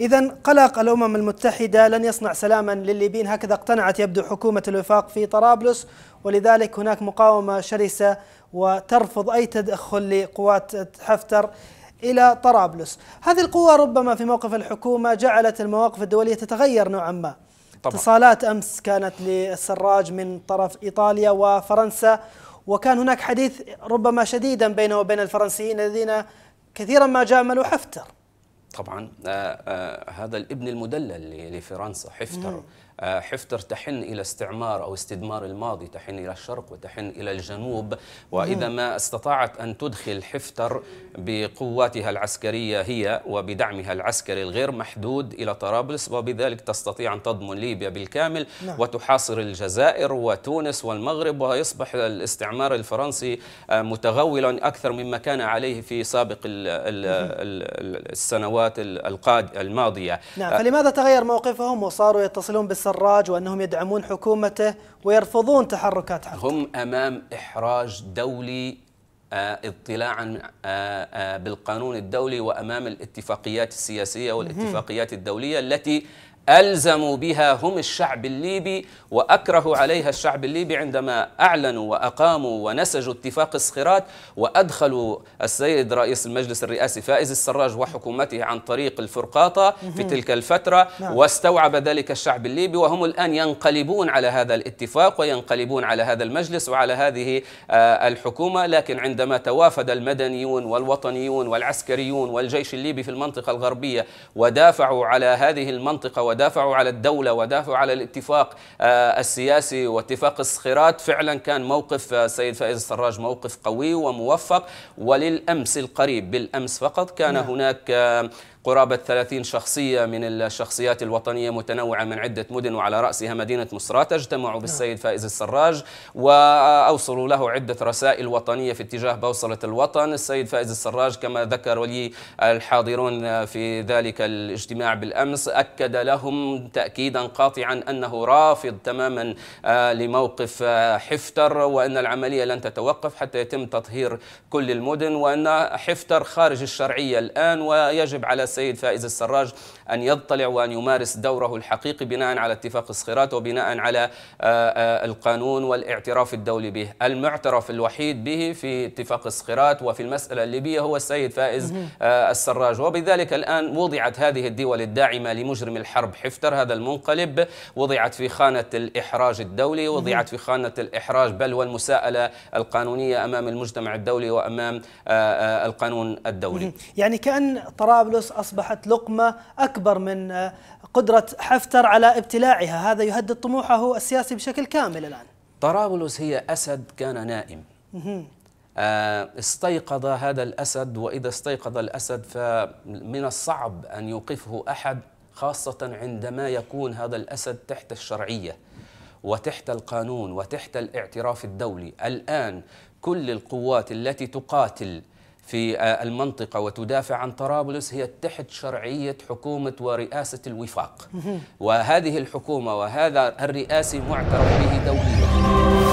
إذا قلق الأمم المتحدة لن يصنع سلاما للليبيين هكذا اقتنعت يبدو حكومة الوفاق في طرابلس ولذلك هناك مقاومة شرسة وترفض أي تدخل لقوات حفتر إلى طرابلس هذه القوة ربما في موقف الحكومة جعلت المواقف الدولية تتغير نوعا ما طبعا. اتصالات أمس كانت للسراج من طرف إيطاليا وفرنسا وكان هناك حديث ربما شديدا بينه وبين الفرنسيين الذين كثيرا ما جاملوا حفتر طبعا آه، آه، هذا الابن المدلل لفرنسا حفتر آه، حفتر تحن إلى استعمار أو استدمار الماضي تحن إلى الشرق وتحن إلى الجنوب وإذا ما استطاعت أن تدخل حفتر بقواتها العسكرية هي وبدعمها العسكري الغير محدود إلى طرابلس وبذلك تستطيع أن تضمن ليبيا بالكامل نعم. وتحاصر الجزائر وتونس والمغرب ويصبح الاستعمار الفرنسي آه، متغولا أكثر مما كان عليه في سابق السنوات الماضية نعم فلماذا تغير موقفهم وصاروا يتصلون بالصراع السراج وأنهم يدعمون حكومته ويرفضون تحركات حفتر هم أمام إحراج دولي آه، اطلاعا آه، آه، بالقانون الدولي وأمام الاتفاقيات السياسية والاتفاقيات الدولية التي ألزموا بها هم الشعب الليبي وأكرهوا عليها الشعب الليبي عندما أعلنوا وأقاموا ونسجوا اتفاق الصخيرات وأدخلوا السيد رئيس المجلس الرئاسي فائز السراج وحكومته عن طريق الفرقاطة في تلك الفترة نعم. واستوعب ذلك الشعب الليبي وهم الآن ينقلبون على هذا الاتفاق وينقلبون على هذا المجلس وعلى هذه آه، الحكومة لكن عندما توافد المدنيون والوطنيون والعسكريون والجيش الليبي في المنطقة الغربية ودافعوا على هذه المنطقة ودافعوا على الدولة ودافعوا على الاتفاق آه، السياسي واتفاق الصخيرات فعلا كان موقف آه، سيد فائز السراج موقف قوي وموفق وللأمس القريب بالأمس فقط كان نعم. هناك آه، قرابة 30 شخصية من الشخصيات الوطنية متنوعة من عدة مدن وعلى رأسها مدينة مصرات اجتمعوا نعم. بالسيد فائز السراج وأوصلوا له عدة رسائل وطنية في اتجاه بوصلة الوطن السيد فائز السراج كما ذكر لي الحاضرون في ذلك الاجتماع بالأمس أكد له لهم تأكيدا قاطعا أنه رافض تماما آه، لموقف آه، حفتر وأن العملية لن تتوقف حتى يتم تطهير كل المدن وأن حفتر خارج الشرعية الآن ويجب على السيد فائز السراج أن يضطلع وأن يمارس دوره الحقيقي بناء على اتفاق الصخيرات وبناء على آه، القانون والاعتراف الدولي به المعترف الوحيد به في اتفاق الصخيرات وفي المسألة الليبية هو السيد فائز السراج وبذلك الآن وضعت هذه الدول الداعمة لمجرم الحرب حرب حفتر هذا المنقلب وضعت في خانة الإحراج الدولي وضعت في خانة الإحراج بل والمساءلة القانونية أمام المجتمع الدولي وأمام آه، آه، القانون الدولي يعني كأن طرابلس أصبحت لقمة أكبر من آه، قدرة حفتر على ابتلاعها هذا يهدد طموحه السياسي بشكل كامل الآن طرابلس هي أسد كان نائم استيقظ هذا الأسد وإذا استيقظ الأسد فمن الصعب أن يوقفه أحد خاصة عندما يكون هذا الأسد تحت الشرعية وتحت القانون وتحت الاعتراف الدولي الآن كل القوات التي تقاتل في المنطقة وتدافع عن طرابلس هي تحت شرعية حكومة ورئاسة الوفاق وهذه الحكومة وهذا الرئاسي معترف به دوليا